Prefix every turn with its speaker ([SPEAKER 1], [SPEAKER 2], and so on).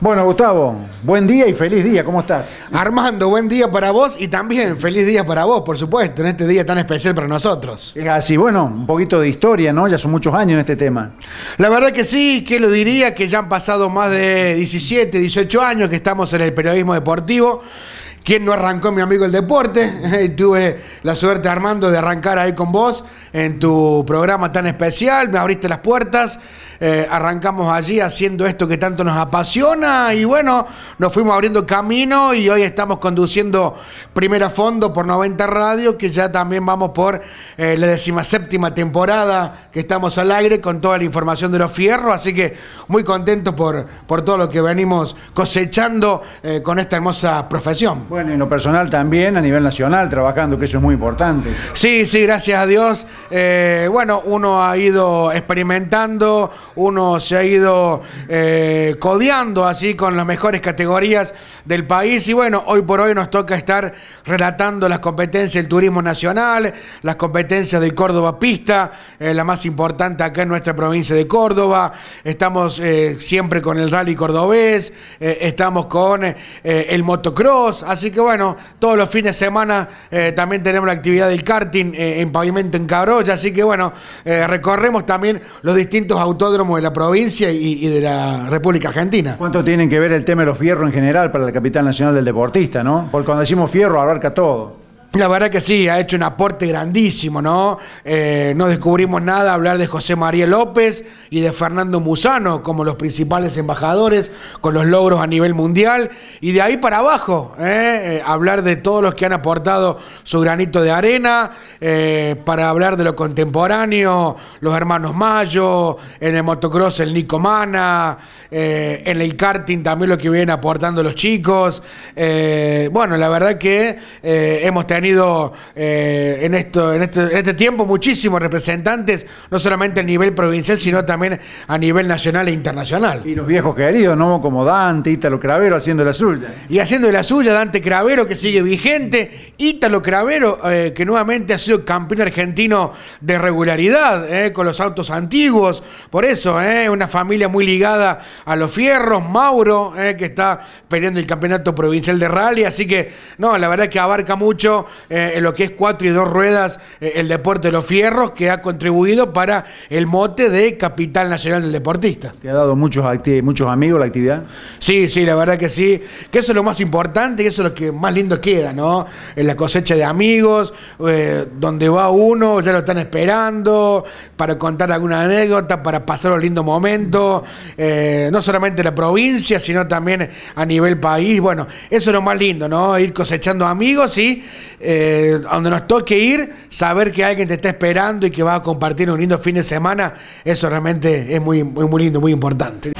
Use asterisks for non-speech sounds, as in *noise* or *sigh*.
[SPEAKER 1] Bueno, Gustavo, buen día y feliz día, ¿cómo estás? Armando, buen día para vos y también feliz día para vos, por supuesto, en este día tan especial para nosotros. así, bueno, un poquito de historia, ¿no? Ya son muchos años en este tema. La verdad que sí, que lo diría, que ya han pasado más de 17, 18 años que estamos en el periodismo deportivo. ¿Quién no arrancó, mi amigo, el deporte? *laughs* Tuve la suerte, Armando, de arrancar ahí con vos en tu programa tan especial. Me abriste las puertas, eh, arrancamos allí haciendo esto que tanto nos apasiona y bueno, nos fuimos abriendo camino y hoy estamos conduciendo Primera Fondo por 90 Radio, que ya también vamos por eh, la la séptima temporada que estamos al aire con toda la información de los fierros, así que muy contento por, por todo lo que venimos cosechando eh, con esta hermosa profesión. Bueno, y lo personal también, a nivel nacional, trabajando, que eso es muy importante. Sí, sí, gracias a Dios. bueno, uno ha ido experimentando, uno se ha ido eh, codeando así con las mejores categorías del país. Y bueno, hoy por hoy nos toca estar relatando las competencias del turismo nacional, las competencias del Córdoba Pista, eh, la más importante acá en nuestra provincia de Córdoba. Estamos eh, siempre con el rally cordobés, estamos con el motocross. Así que bueno, todos los fines de semana también tenemos la actividad del karting en pavimento en Cabroya. Así que bueno, recorremos también los distintos autódromos de la provincia y, de la República Argentina. ¿Cuánto
[SPEAKER 2] tienen que ver el tema de los fierros en general
[SPEAKER 1] para la capital nacional del deportista, no? Porque cuando decimos fierro abarca todo. La verdad que sí, ha hecho un aporte grandísimo, ¿no? Eh, no descubrimos nada hablar de José María López y de Fernando Musano como los principales embajadores con los logros a nivel mundial. Y de ahí para abajo, ¿eh? Eh, hablar de todos los que han aportado su granito de arena, para hablar de lo contemporáneo, los hermanos Mayo, en el motocross el Nico Mana, en el karting también lo que vienen aportando los chicos. bueno, la verdad que hemos tenido ...tenido eh, en, esto, este, en, este, tiempo muchísimos representantes, no solamente a nivel provincial, sino también a nivel nacional e internacional. Y los viejos
[SPEAKER 2] queridos, ¿no? Como Dante, Ítalo Cravero haciendo la
[SPEAKER 1] suya. Y haciendo la suya, Dante Cravero, que sigue vigente, Ítalo Cravero, eh, que nuevamente ha sido campeón argentino de regularidad, eh, con los autos antiguos, por eso, una familia muy ligada a los fierros, Mauro, que está peleando el campeonato provincial de rally, así que, no, la verdad que abarca mucho eh, en lo que es cuatro y dos ruedas, eh, el deporte de los fierros, que ha contribuido para el mote de capital nacional del deportista. ¿Te ha dado muchos, muchos amigos la actividad? Sí, sí, la verdad que sí. Que eso es lo más importante y eso es lo que más lindo queda, ¿no? En la cosecha de amigos, eh, donde va uno, ya lo están esperando, para contar alguna anécdota, para pasar un lindo momento, no solamente en la provincia, sino también a nivel país. Bueno, eso es lo más lindo, ¿no? Ir cosechando amigos y eh, donde nos toque ir, saber que alguien te está esperando y que va a compartir un lindo fin de semana, eso realmente es muy, muy lindo, muy importante.